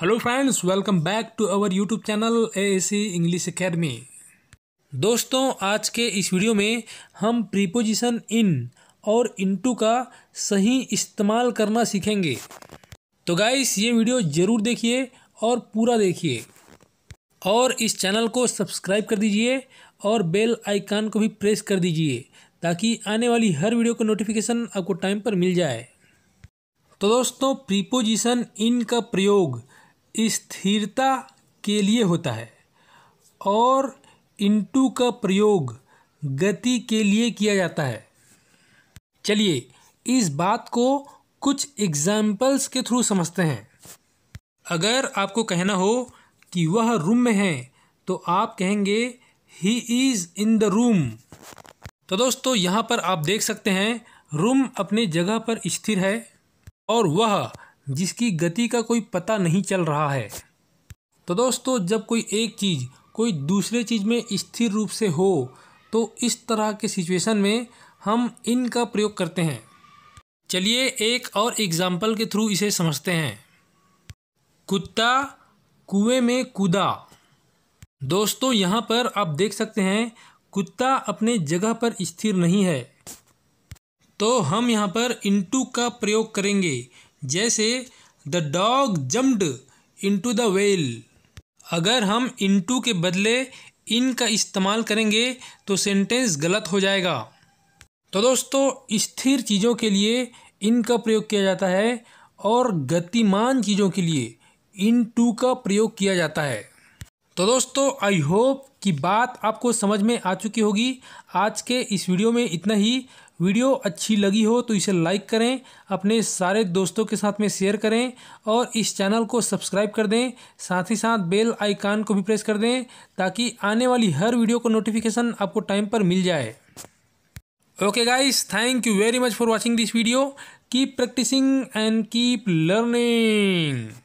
hello friends welcome back to our YouTube channel A C English Academy दोस्तों आज के इस वीडियो में हम प्रीपोजिशन इन और इनटू का सही इस्तेमाल करना सीखेंगे तो गाइस ये वीडियो ज़रूर देखिए और पूरा देखिए और इस चैनल को सब्सक्राइब कर दीजिए और बेल आइकान को भी प्रेस कर दीजिए ताकि आने वाली हर वीडियो का नोटिफिकेशन आपको टाइम पर मिल जाए तो दोस्तों प्रीपोजिशन इन का प्रयोग स्थिरता के लिए होता है और इंटू का प्रयोग गति के लिए किया जाता है चलिए इस बात को कुछ एग्जाम्पल्स के थ्रू समझते हैं अगर आपको कहना हो कि वह रूम में है तो आप कहेंगे he is in the room तो दोस्तों यहाँ पर आप देख सकते हैं रूम अपनी जगह पर स्थिर है और वह जिसकी गति का कोई पता नहीं चल रहा है तो दोस्तों जब कोई एक चीज़ कोई दूसरे चीज़ में स्थिर रूप से हो तो इस तरह के सिचुएशन में हम इनका प्रयोग करते हैं चलिए एक और एग्जाम्पल के थ्रू इसे समझते हैं कुत्ता कुएं में कूदा दोस्तों यहाँ पर आप देख सकते हैं कुत्ता अपने जगह पर स्थिर नहीं है तो हम यहाँ पर इंटू का प्रयोग करेंगे जैसे the dog into the well अगर हम टू के बदले इन का इस्तेमाल करेंगे तो सेंटेंस गलत हो जाएगा तो दोस्तों स्थिर चीज़ों के लिए इन का प्रयोग किया जाता है और गतिमान चीज़ों के लिए इन टू का प्रयोग किया जाता है तो दोस्तों आई होप कि बात आपको समझ में आ चुकी होगी आज के इस वीडियो में इतना ही वीडियो अच्छी लगी हो तो इसे लाइक करें अपने सारे दोस्तों के साथ में शेयर करें और इस चैनल को सब्सक्राइब कर दें साथ ही साथ बेल आइकान को भी प्रेस कर दें ताकि आने वाली हर वीडियो को नोटिफिकेशन आपको टाइम पर मिल जाए okay guys thank you very much for watching this video keep practicing and keep learning